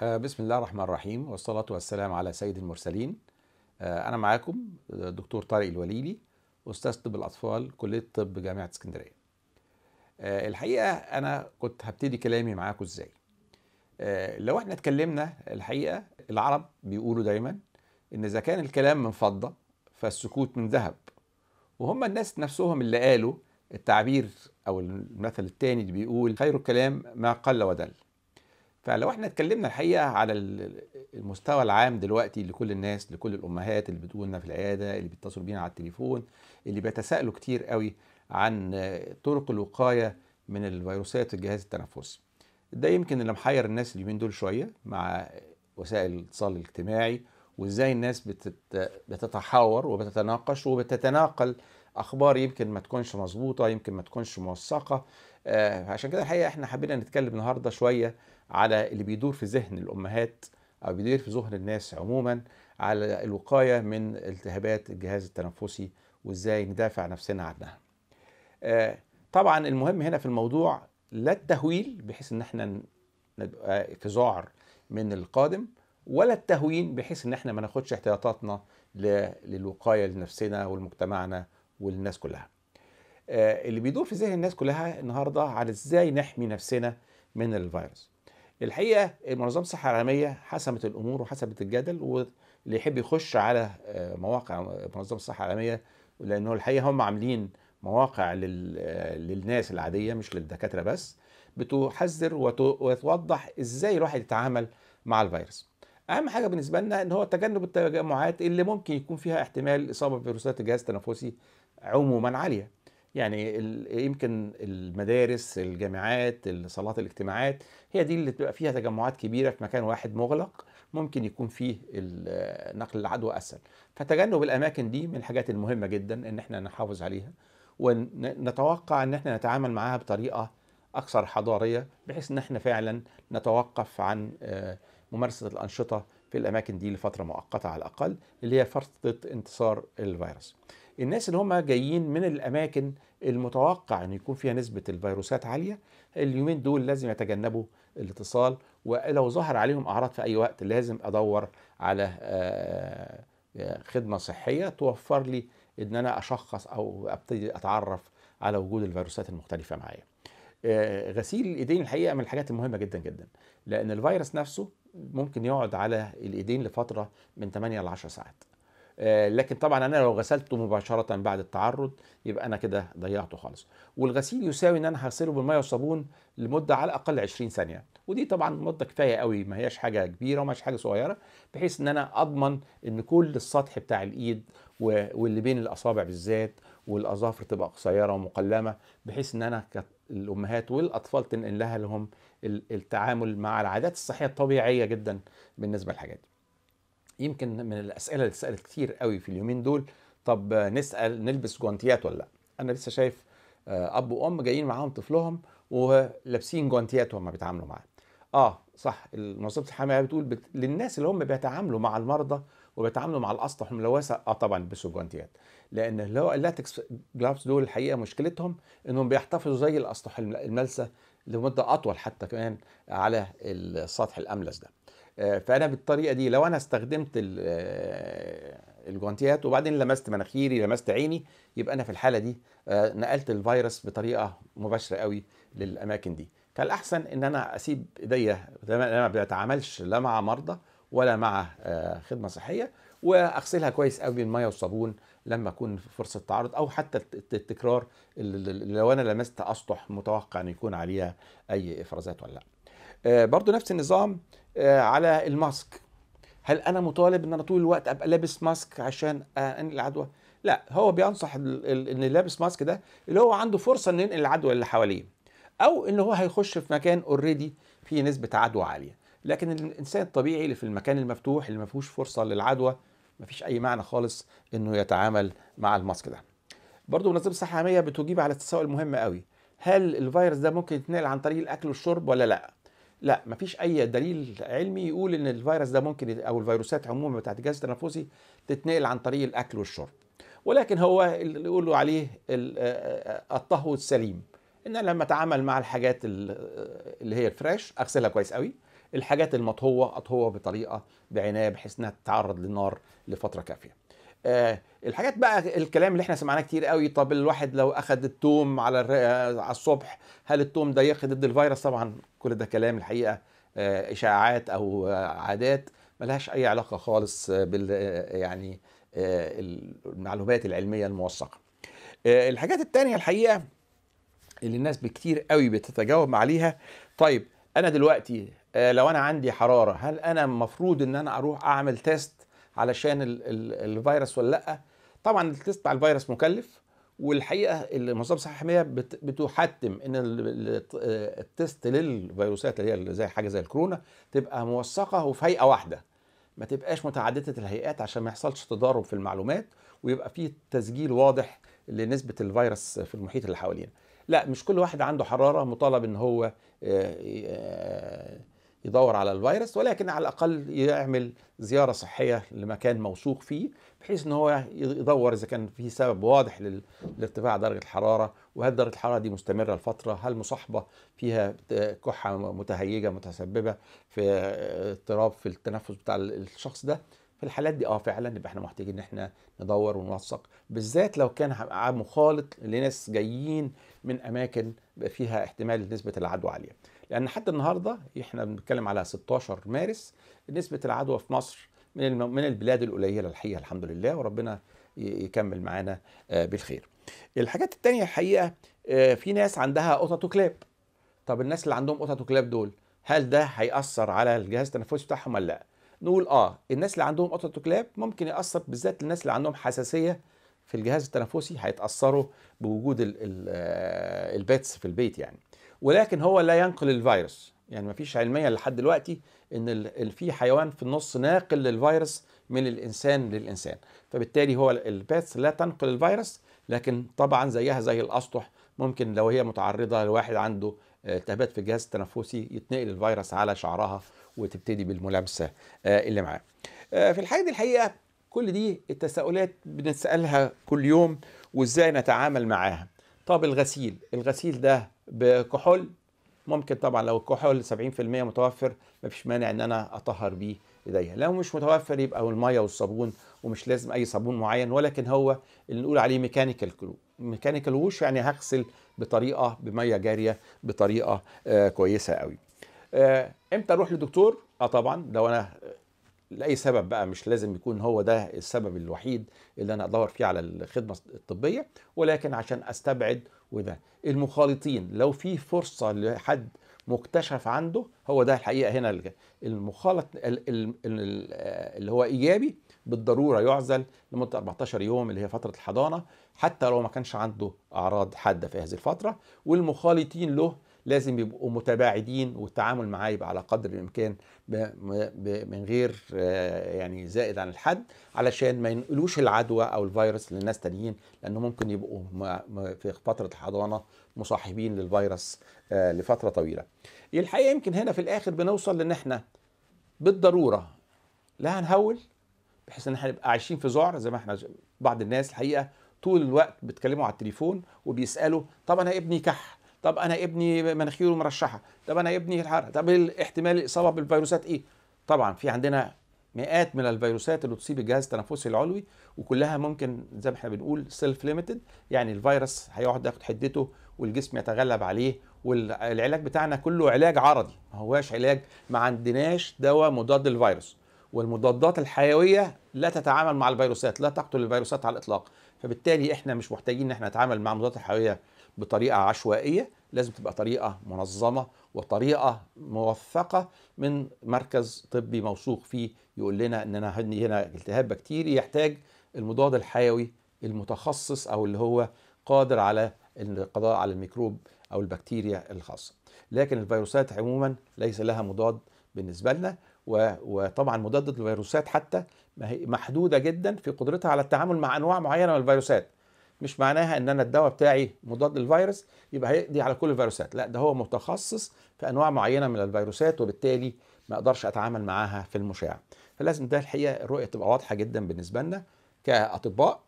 آه، بسم الله الرحمن الرحيم والصلاة والسلام على سيد المرسلين آه، أنا معاكم آه، دكتور طارق الوليلي أستاذ طب الأطفال كلية طب جامعة اسكندرية الحقيقة أنا كنت هبتدي كلامي معاكم إزاي لو احنا اتكلمنا الحقيقة العرب بيقولوا دايما إن إذا كان الكلام من فضة فالسكوت من ذهب وهم الناس نفسهم اللي قالوا التعبير او المثل الثاني اللي بيقول خير الكلام ما قل ودل فلو احنا اتكلمنا الحقيقه على المستوى العام دلوقتي لكل الناس لكل الامهات اللي بتقولنا في العياده اللي بيتصلوا بينا على التليفون اللي بيتساءلوا كتير قوي عن طرق الوقايه من الفيروسات الجهاز التنفسي ده يمكن اللي محير الناس اليومين دول شويه مع وسائل الاتصال الاجتماعي وازاي الناس بتتحاور وبتتناقش وبتتناقل اخبار يمكن ما تكونش مظبوطه يمكن ما تكونش موثقه آه، عشان كده الحقيقه احنا حبينا نتكلم النهارده شويه على اللي بيدور في ذهن الامهات او بيدور في ذهن الناس عموما على الوقايه من التهابات الجهاز التنفسي وازاي ندافع نفسنا عنها آه، طبعا المهم هنا في الموضوع لا التهويل بحيث ان احنا نبقى في ذعر من القادم ولا التهوين بحيث ان احنا ما ناخدش احتياطاتنا للوقايه لنفسنا ولمجتمعنا وللناس كلها آه، اللي بيدور في ذهن الناس كلها النهارده على ازاي نحمي نفسنا من الفيروس الحقيقه منظمه الصحه العالميه حسمت الامور وحسمت الجدل واللي يحب يخش على آه، مواقع منظمه الصحه العالميه لانه الحقيقه هم عاملين مواقع آه، للناس العاديه مش للدكاتره بس بتحذر وتوضح ازاي الواحد يتعامل مع الفيروس اهم حاجه بالنسبه لنا ان هو تجنب التجمعات اللي ممكن يكون فيها احتمال إصابة بفيروسات الجهاز التنفسي عموما عاليه يعني يمكن المدارس الجامعات صالات الاجتماعات هي دي اللي بتبقى فيها تجمعات كبيره في مكان واحد مغلق ممكن يكون فيه نقل العدوى اسهل فتجنب الاماكن دي من الحاجات المهمه جدا ان احنا نحافظ عليها ونتوقع ان احنا نتعامل معاها بطريقه اكثر حضاريه بحيث ان احنا فعلا نتوقف عن آه، ممارسه الانشطه في الاماكن دي لفتره مؤقته على الاقل اللي هي فتره انتصار الفيروس الناس اللي هم جايين من الاماكن المتوقع ان يكون فيها نسبه الفيروسات عاليه اليومين دول لازم يتجنبوا الاتصال ولو ظهر عليهم اعراض في اي وقت لازم ادور على آه، آه، خدمه صحيه توفر لي ان انا اشخص او ابتدي اتعرف على وجود الفيروسات المختلفه معايا آه، غسيل الايدين الحقيقه من الحاجات المهمه جدا جدا لان الفيروس نفسه ممكن يقعد على الايدين لفتره من 8 ل 10 ساعات آه، لكن طبعا انا لو غسلته مباشره بعد التعرض يبقى انا كده ضيعته خالص والغسيل يساوي ان انا هغسله بالميه والصابون لمده على الاقل 20 ثانيه ودي طبعا مده كفايه قوي ما هياش حاجه كبيره وما هياش حاجه صغيره بحيث ان انا اضمن ان كل السطح بتاع الايد واللي بين الاصابع بالذات والاظافر تبقى قصيره ومقلمه بحيث ان انا الامهات والاطفال تنقل لها لهم التعامل مع العادات الصحيه الطبيعيه جدا بالنسبه للحاجات دي يمكن من الاسئله اللي اتسالت كتير قوي في اليومين دول طب نسال نلبس جوانتيات ولا لا انا لسه شايف آه، اب وام جايين معاهم طفلهم ولابسين جوانتيات وهم بيتعاملوا معاه اه صح منظمه الحمايه بتقول بت... للناس اللي هم بيتعاملوا مع المرضى وبيتعاملوا مع الاسطح والملوثه اه طبعا بيلبسوا جوانتيات لان اللي هو اللاتكس جلافز دول الحقيقه مشكلتهم انهم بيحتفظوا زي الاسطح الملسه لمده اطول حتى كمان على السطح الاملس ده آه، فانا بالطريقه دي لو انا استخدمت آه، الجوانتيات وبعدين لمست مناخيري لمست عيني يبقى انا في الحاله دي آه، نقلت الفيروس بطريقه مباشره قوي للاماكن دي فالاحسن ان انا اسيب ايديا انا ما بتعاملش لا مع مرضى ولا مع خدمه صحيه واغسلها كويس قوي بالميه والصابون لما اكون في فرصه تعرض او حتى التكرار لو انا لمست اسطح متوقع ان يكون عليها اي افرازات ولا لا برضو نفس النظام آه، على الماسك هل انا مطالب ان انا طول الوقت ابقى لابس ماسك عشان انقل العدوى لا هو بينصح ان لابس ماسك ده اللي هو عنده فرصه ان ينقل العدوى اللي حواليه او ان هو هيخش في مكان اوريدي فيه نسبه عدوى عاليه لكن الانسان الطبيعي اللي في المكان المفتوح اللي ما فيهوش فرصه للعدوى ما فيش اي معنى خالص انه يتعامل مع الماسك ده برضه منظمه الصحه العالميه بتجيب على السؤال المهم قوي هل الفيروس ده ممكن يتنقل عن طريق الاكل والشرب ولا لا لا مفيش اي دليل علمي يقول ان الفيروس ده ممكن او الفيروسات عموما بتاعت الجهاز التنفسي تتنقل عن طريق الاكل والشرب ولكن هو اللي يقولوا عليه الطهو السليم ان انا لما اتعامل مع الحاجات اللي هي الفريش اغسلها كويس قوي الحاجات المطهوه اطهوها بطريقه بعنايه بحيث انها تتعرض للنار لفتره كافيه آه الحاجات بقى الكلام اللي احنا سمعناه كتير قوي طب الواحد لو اخد التوم على على الصبح هل التوم ده يقي ضد الفيروس طبعا كل ده كلام الحقيقه آه اشاعات او عادات ملهاش اي علاقه خالص بال يعني آه المعلومات العلميه الموثقه آه، الحاجات التانية الحقيقه اللي الناس بكتير قوي بتتجاوب عليها طيب انا دلوقتي آه، لو انا عندي حراره هل انا المفروض ان انا اروح اعمل تيست علشان الفيروس ولا لا طبعا التست على الفيروس مكلف والحقيقه المنظمه الصحه العالميه بتحتم ان التست للفيروسات اللي هي زي حاجه زي الكورونا تبقى موثقه وفي هيئه واحده ما تبقاش متعدده الهيئات عشان ما يحصلش تضارب في المعلومات ويبقى في تسجيل واضح لنسبه الفيروس في المحيط اللي حوالينا لا مش كل واحد عنده حراره مطالب ان هو آه، آه، يدور على الفيروس ولكن على الاقل يعمل زياره صحيه لمكان موثوق فيه بحيث ان هو يدور اذا كان في سبب واضح لارتفاع درجه الحراره وهل درجه الحراره دي مستمره لفتره هل مصاحبه فيها كحه متهيجه متسببه في اضطراب في التنفس بتاع الشخص ده في الحالات دي اه فعلا يبقى احنا محتاجين ان احنا ندور ونوثق بالذات لو كان مخالط لناس جايين من اماكن فيها احتمال نسبه العدوى عاليه لان حتى النهارده احنا بنتكلم على 16 مارس نسبه العدوى في مصر من من البلاد القليله الحقيقه الحمد لله وربنا يكمل معانا آه، بالخير. الحاجات التانية الحقيقه آه، في ناس عندها قطط وكلاب. طب الناس اللي عندهم قطط وكلاب دول هل ده هيأثر على الجهاز التنفسي بتاعهم ولا لا؟ نقول اه الناس اللي عندهم قطط وكلاب ممكن يأثر بالذات الناس اللي عندهم حساسيه في الجهاز التنفسي هيتأثروا بوجود آه، الباتس في البيت يعني. ولكن هو لا ينقل الفيروس يعني ما فيش علميا لحد دلوقتي ان في حيوان في النص ناقل للفيروس من الانسان للانسان فبالتالي هو الباث لا تنقل الفيروس لكن طبعا زيها زي الاسطح ممكن لو هي متعرضه لواحد عنده آه، التهابات في الجهاز التنفسي يتنقل الفيروس على شعرها وتبتدي بالملامسه آه، اللي معاه. آه، في الحقيقه دي الحقيقه كل دي التساؤلات بنسالها كل يوم وازاي نتعامل معاها. طب الغسيل، الغسيل ده بكحول ممكن طبعا لو الكحول 70% متوفر مفيش مانع ان انا اطهر بيه ايديا لو مش متوفر يبقى الميه والصابون ومش لازم اي صابون معين ولكن هو اللي نقول عليه ميكانيكال كلو ميكانيكال ووش يعني هغسل بطريقه بميه جاريه بطريقه آه كويسه قوي آه امتى اروح لدكتور اه طبعا لو انا آه، لاي سبب بقى مش لازم يكون هو ده السبب الوحيد اللي انا ادور فيه على الخدمه الطبيه ولكن عشان استبعد وده المخالطين لو في فرصه لحد مكتشف عنده هو ده الحقيقه هنا المخالط اللي هو ايجابي بالضروره يعزل لمده 14 يوم اللي هي فتره الحضانه حتى لو ما كانش عنده اعراض حاده في هذه الفتره والمخالطين له لازم يبقوا متباعدين والتعامل معاه يبقى على قدر الامكان من غير آه، يعني زائد عن الحد علشان ما ينقلوش العدوى او الفيروس للناس تانيين لانه ممكن يبقوا في فتره الحضانه مصاحبين للفيروس آه، لفتره طويله. الحقيقه يمكن هنا في الاخر بنوصل لان احنا بالضروره لا هنهول بحيث ان احنا نبقى عايشين في ذعر زي ما احنا بعض الناس الحقيقه طول الوقت بيتكلموا على التليفون وبيسالوا طب انا ابني كح طب انا ابني مناخيره مرشحه طب انا ابني الحرق طب احتمال الاصابه بالفيروسات ايه طبعا في عندنا مئات من الفيروسات اللي تصيب الجهاز التنفسي العلوي وكلها ممكن زي ما احنا بنقول سيلف ليميتد يعني الفيروس هيقعد ياخد حدته والجسم يتغلب عليه والعلاج بتاعنا كله علاج عرضي ما هواش علاج ما عندناش دواء مضاد للفيروس والمضادات الحيويه لا تتعامل مع الفيروسات لا تقتل الفيروسات على الاطلاق فبالتالي احنا مش محتاجين ان احنا نتعامل مع المضادات الحيويه بطريقه عشوائيه لازم تبقى طريقه منظمه وطريقه موثقه من مركز طبي موثوق فيه يقول لنا ان انا هنا التهاب بكتيري يحتاج المضاد الحيوي المتخصص او اللي هو قادر على القضاء على الميكروب او البكتيريا الخاصه لكن الفيروسات عموما ليس لها مضاد بالنسبه لنا وطبعا مضادة الفيروسات حتى محدودة جدا في قدرتها على التعامل مع أنواع معينة من الفيروسات مش معناها ان انا الدواء بتاعي مضاد للفيروس يبقى هيقضي على كل الفيروسات لا ده هو متخصص في انواع معينه من الفيروسات وبالتالي ما اقدرش اتعامل معاها في المشاع فلازم ده الحقيقه الرؤيه تبقى واضحه جدا بالنسبه لنا كاطباء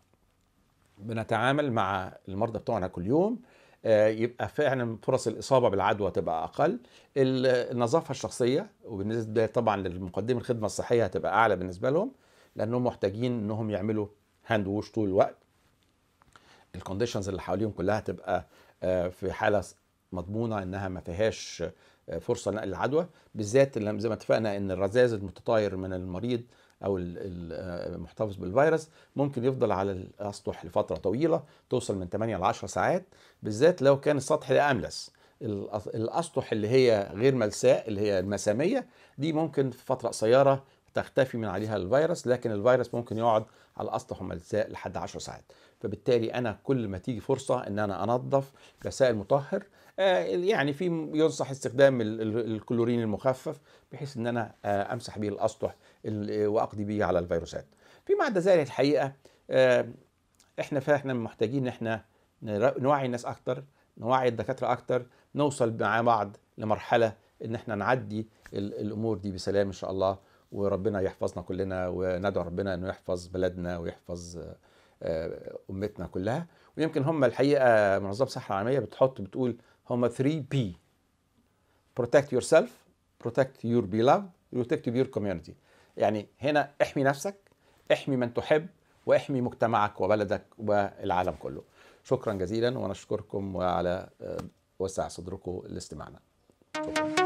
بنتعامل مع المرضى بتوعنا كل يوم آه، يبقى فعلا فرص الاصابه بالعدوى تبقى اقل النظافه الشخصيه وبالنسبه طبعا للمقدمي الخدمه الصحيه هتبقى اعلى بالنسبه لهم لانهم محتاجين انهم يعملوا هاند ووش طول الوقت الكونديشنز اللي حواليهم كلها تبقى آه، في حاله مضمونه انها ما فيهاش آه، فرصه نقل العدوى بالذات زي ما اتفقنا ان الرذاذ المتطاير من المريض او المحتفظ آه، بالفيروس ممكن يفضل على الاسطح لفتره طويله توصل من 8 ل 10 ساعات بالذات لو كان السطح ده املس الاسطح اللي هي غير ملساء اللي هي المساميه دي ممكن في فتره قصيره تختفي من عليها الفيروس لكن الفيروس ممكن يقعد على الاسطح الملساء لحد 10 ساعات فبالتالي انا كل ما تيجي فرصه ان انا انظف كسائل مطهر آه، يعني في ينصح استخدام الكلورين المخفف بحيث ان انا آه، امسح به الاسطح آه، واقضي به على الفيروسات فيما عدا ذلك الحقيقه احنا فاحنا محتاجين ان احنا نوعي الناس اكتر نوعي الدكاتره اكتر نوصل مع بعض لمرحله ان احنا نعدي الامور دي بسلام ان شاء الله وربنا يحفظنا كلنا وندعو ربنا انه يحفظ بلدنا ويحفظ آه، امتنا كلها ويمكن هم الحقيقه منظمه الصحه العالميه بتحط بتقول هم 3 بي بروتكت يور سيلف بروتكت يور beloved بروتكت يور كوميونتي يعني هنا احمي نفسك احمي من تحب واحمي مجتمعك وبلدك والعالم كله شكرا جزيلا ونشكركم وعلى آه، وسع صدركم لاستماعنا شكرا.